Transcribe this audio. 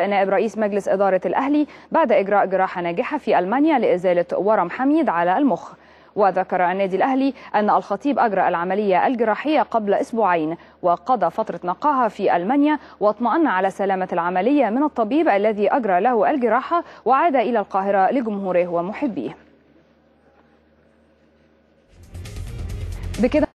نائب رئيس مجلس إدارة الأهلي بعد إجراء جراحة ناجحة في ألمانيا لإزالة ورم حميد على المخ وذكر النادي الأهلي أن الخطيب أجرى العملية الجراحية قبل أسبوعين وقضى فترة نقاها في ألمانيا واطمأن على سلامة العملية من الطبيب الذي أجرى له الجراحة وعاد إلى القاهرة لجمهوره ومحبيه بكده